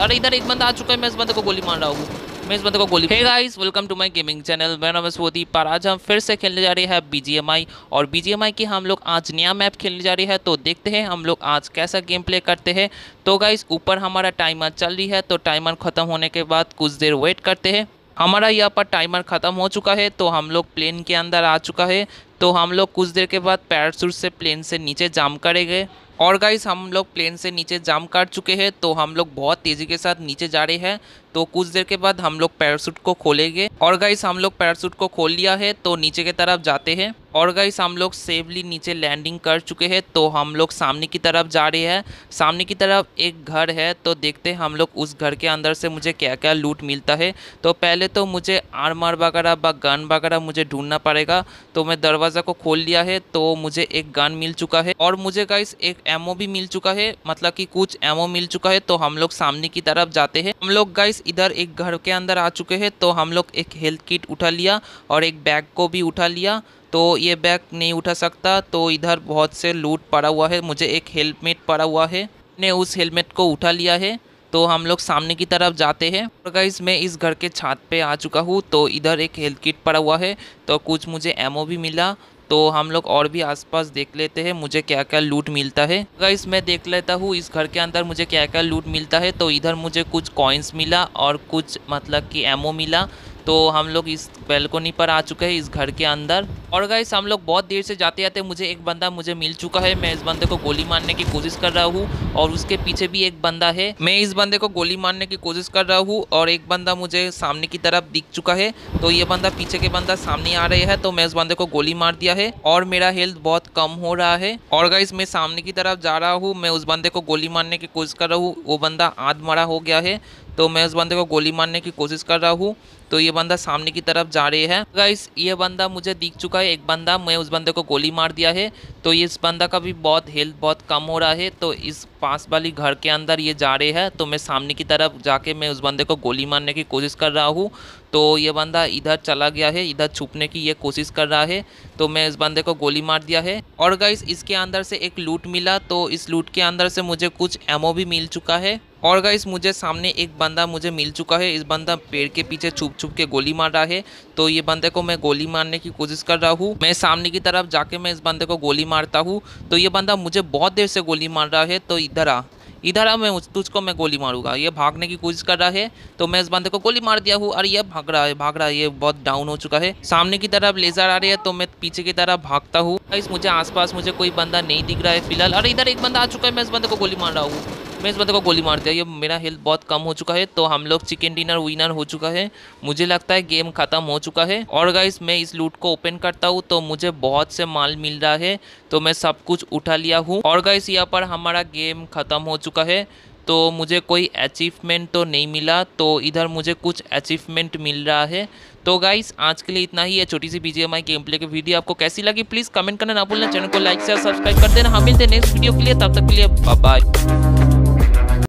अरे इधर एक बंदा आ चुका है मैं इस बंदे को गोली मार रहा हूँ मैं इस बंदे को गोली guys welcome to my gaming channel मैं नाम सोदी पर आज हम फिर से खेलने जा रहे हैं बीजीएमआई और बीजीएमआई की हम लोग आज नया मैप खेलने जा रही है तो देखते हैं हम लोग आज कैसा गेम प्ले करते हैं तो गाइस ऊपर हमारा टाइमर चल रही है तो टाइमर ख़त्म होने के बाद कुछ देर वेट करते हैं हमारा यहाँ पर टाइमर ख़त्म हो चुका है तो हम लोग प्लेन के अंदर आ चुका है तो हम लोग कुछ देर के बाद पैरासूट से प्लेन से नीचे जाम करेंगे और गाइस हम लोग प्लेन से नीचे जम कर चुके हैं तो हम लोग बहुत तेज़ी के साथ नीचे जा रहे हैं तो कुछ देर के बाद हम लोग पैरासूट को खोलेंगे और गाइस हम लोग पैरासूट को खोल लिया है तो नीचे की तरफ जाते हैं और गाइस हम लोग सेफली नीचे लैंडिंग कर चुके हैं तो हम लोग सामने की तरफ जा रहे हैं सामने की तरफ एक घर है तो देखते हैं हम लोग उस घर के अंदर से मुझे क्या क्या लूट मिलता है तो पहले तो मुझे आर्मर वगैरह व गन वगैरह मुझे ढूंढना पड़ेगा तो मैं दरवाज़ा को खोल लिया है तो मुझे एक गन मिल चुका है और मुझे गाइस एक एमओ भी मिल चुका है मतलब कि कुछ एमओ मिल चुका है तो हम लोग सामने की तरफ जाते हैं हम लोग गाइस इधर एक घर के अंदर आ चुके हैं तो हम लोग एक हेल्थ किट उठा लिया और एक बैग को भी उठा लिया तो ये बैग नहीं उठा सकता तो इधर बहुत से लूट पड़ा हुआ है मुझे एक हेलमेट पड़ा हुआ है ने उस हेलमेट को उठा लिया है तो हम लोग सामने की तरफ जाते हैं और मैं इस घर के छत पे आ चुका हूँ तो इधर एक हेल्थ किट पड़ा हुआ है तो कुछ मुझे एमओ भी मिला तो हम लोग और भी आसपास देख लेते हैं मुझे क्या क्या लूट मिलता है गाइस मैं देख लेता हूँ इस घर के अंदर मुझे क्या क्या लूट मिलता है तो इधर मुझे कुछ कॉइन्स मिला और कुछ मतलब कि एमओ मिला तो हम लोग इस बेलकोनी पर आ चुके हैं इस घर के अंदर और गाइस हम लोग बहुत देर से जाते जाते मुझे एक बंदा मुझे मिल चुका है मैं इस बंदे को गोली मारने की कोशिश कर रहा हूँ और उसके पीछे भी एक बंदा है मैं इस बंदे को गोली मारने की कोशिश कर रहा हूँ और एक बंदा मुझे सामने की तरफ दिख चुका है तो ये बंदा पीछे के बंदा सामने आ रहा है तो मैं उस बंदे को गोली मार दिया है और मेरा हेल्थ बहुत कम हो रहा है और गाइस मैं सामने की तरफ जा रहा हूँ मैं उस बंदे को गोली मारने की कोशिश कर रहा हूँ वो बंदा आध मरा हो गया है तो मैं उस बंदे को गोली मारने की कोशिश कर रहा हूँ तो ये बंदा सामने की तरफ जा रहे है गाइस ये बंदा मुझे दिख चुका है एक बंदा मैं उस बंदे को गोली मार दिया है तो इस बंदा का भी बहुत हेल्थ बहुत कम हो रहा है तो इस पास वाली घर के अंदर ये जा रहे हैं तो मैं सामने की तरफ जाके मैं उस बंदे को गोली मारने की कोशिश कर रहा हूँ तो ये बंदा इधर चला गया है इधर छुपने की ये कोशिश कर रहा है तो मैं इस बंदे को गोली मार दिया है और गाइस इसके अंदर से एक लूट मिला तो इस लूट के अंदर से मुझे कुछ एमओ भी मिल चुका है और गाइस मुझे सामने एक बंदा मुझे मिल चुका है इस बंदा पेड़ के पीछे छुप छुप के गोली मार रहा है तो ये बंदे को मैं गोली मारने की कोशिश कर रहा हूँ मैं सामने की तरफ जाके मैं इस बंदे को गोली मारता हूँ तो ये बंदा मुझे बहुत देर से गोली मार रहा है तो इधर आ इधर आ मैं तुझको मैं गोली मारूंगा ये भागने की कोशिश कर रहा है तो मैं इस बंदे को गोली मार दिया हूँ और ये भाग रहा है भाग रहा है ये बहुत डाउन हो चुका है सामने की तरफ लेजर आ रही है तो मैं पीछे की तरफ भागता हूँ मुझे आसपास मुझे कोई बंदा नहीं दिख रहा है फिलहाल और इधर एक बंदा आ चुका है मैं इस बंदे को गोली मार रहा हूँ मैं इस बंदे को गोली मार दिया ये मेरा हेल्थ बहुत कम हो चुका है तो हम लोग चिकन डिनर विनर हो चुका है मुझे लगता है गेम खत्म हो चुका है और गाइस मैं इस लूट को ओपन करता हूँ तो मुझे बहुत से माल मिल रहा है तो मैं सब कुछ उठा लिया हूँ और गाइस यहाँ पर हमारा गेम ख़त्म हो चुका है तो मुझे कोई अचीवमेंट तो नहीं मिला तो इधर मुझे कुछ अचीवमेंट मिल रहा है तो गाइस आज के लिए इतना ही है छोटी सी बीजेम हमारी गेम प्ले की वीडियो आपको कैसी लगी प्लीज़ कमेंट करना ना भूलना चैनल को लाइक शेयर सब्सक्राइब कर देना हम हाँ, मिलते हैं नेक्स्ट वीडियो के लिए तब तक के लिए बाय